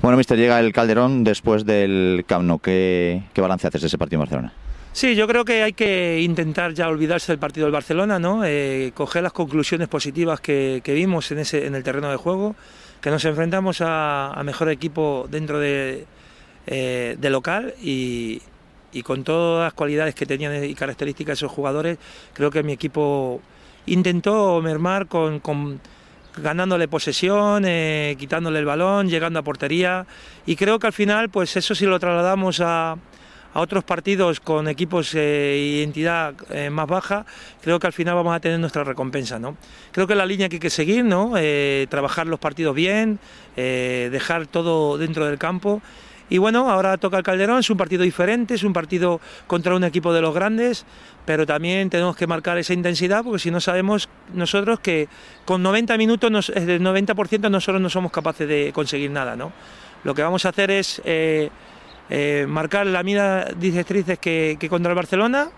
Bueno, mister, llega el Calderón después del Camp Nou. ¿Qué, balance haces de ese partido en Barcelona? Sí, yo creo que hay que intentar ya olvidarse del partido del Barcelona, ¿no? Eh, coger las conclusiones positivas que, vimos en, ese, en el terreno de juego, que nos enfrentamos a, mejor equipo dentro de, eh, de local y, y con todas las cualidades que tenían y características esos jugadores, creo que mi equipo intentó mermar con, con ganándole posesión, eh, quitándole el balón, llegando a portería. Y creo que al final, pues eso si lo trasladamos a, a otros partidos con equipos eh, y entidad eh, más baja, creo que al final vamos a tener nuestra recompensa. ¿no? Creo que la línea que hay que seguir, ¿no? Eh, trabajar los partidos bien, dejar todo dentro del campo y bueno, ahora toca el Calderón, es un partido diferente, es un partido contra un equipo de los grandes, pero también tenemos que marcar esa intensidad porque si no sabemos nosotros que con 90 minutos, nos, el 90% nosotros no somos capaces de conseguir nada. ¿no? Lo que vamos a hacer es eh, eh, marcar la mira directrices que, que contra el Barcelona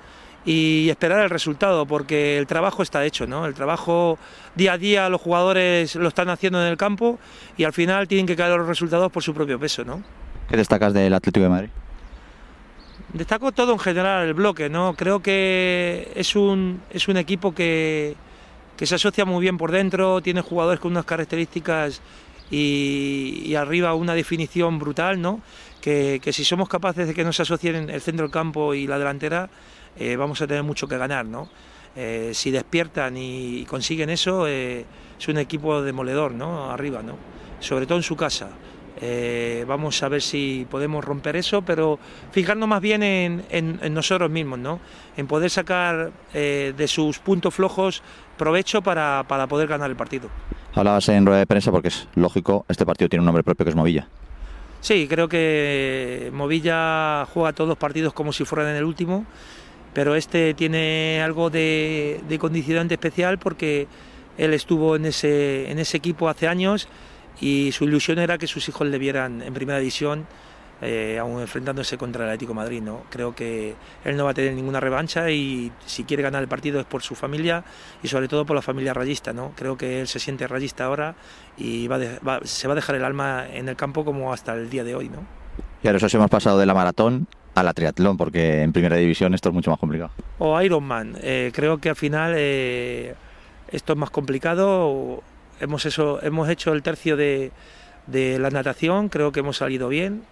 y esperar el resultado, porque el trabajo está hecho, ¿no? El trabajo día a día los jugadores lo están haciendo en el campo y al final tienen que caer los resultados por su propio peso, ¿no? ¿Qué destacas del Atlético de Madrid? Destaco todo en general, el bloque, ¿no? Creo que es un, es un equipo que, se asocia muy bien por dentro, tiene jugadores con unas características y, arriba una definición brutal, ¿no? Que, si somos capaces de que nos asocien el centro del campo y la delantera, eh, vamos a tener mucho que ganar, ¿no? Eh, si despiertan y consiguen eso, eh, es un equipo demoledor, ¿no? Arriba, ¿no? Sobre todo en su casa. Eh, vamos a ver si podemos romper eso, pero fijarnos más bien en, nosotros mismos, ¿no? en poder sacar eh, de sus puntos flojos provecho para, poder ganar el partido. Hablabas en rueda de prensa porque es lógico, este partido tiene un nombre propio que es Movilla. Sí, creo que Movilla juega todos los partidos como si fueran en el último, pero este tiene algo de, de condicionante especial porque él estuvo en ese, en ese equipo hace años y su ilusión era que sus hijos le vieran en primera división, eh, aún enfrentándose contra el Atlético de Madrid. ¿no? Creo que él no va a tener ninguna revancha y si quiere ganar el partido es por su familia y sobre todo por la familia rayista. ¿no? Creo que él se siente rayista ahora y va se va a dejar el alma en el campo como hasta el día de hoy. ¿no? Y ahora sí hemos pasado de la maratón a la triatlón, porque en primera división esto es mucho más complicado. O Ironman, eh, creo que al final... Eh, esto es más complicado hemos, eso, hemos hecho el tercio de, la natación, creo que hemos salido bien.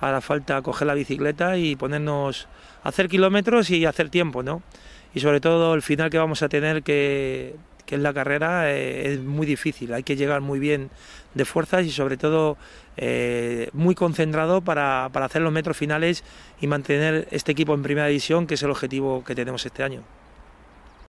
Ahora falta coger la bicicleta y ponernos a hacer kilómetros y hacer tiempo, ¿no? Y sobre todo el final que vamos a tener, que, es la carrera, eh, es muy difícil. Hay que llegar muy bien de fuerzas y sobre todo eh, muy concentrado para, para hacer los metros finales y mantener este equipo en primera división, que es el objetivo que tenemos este año.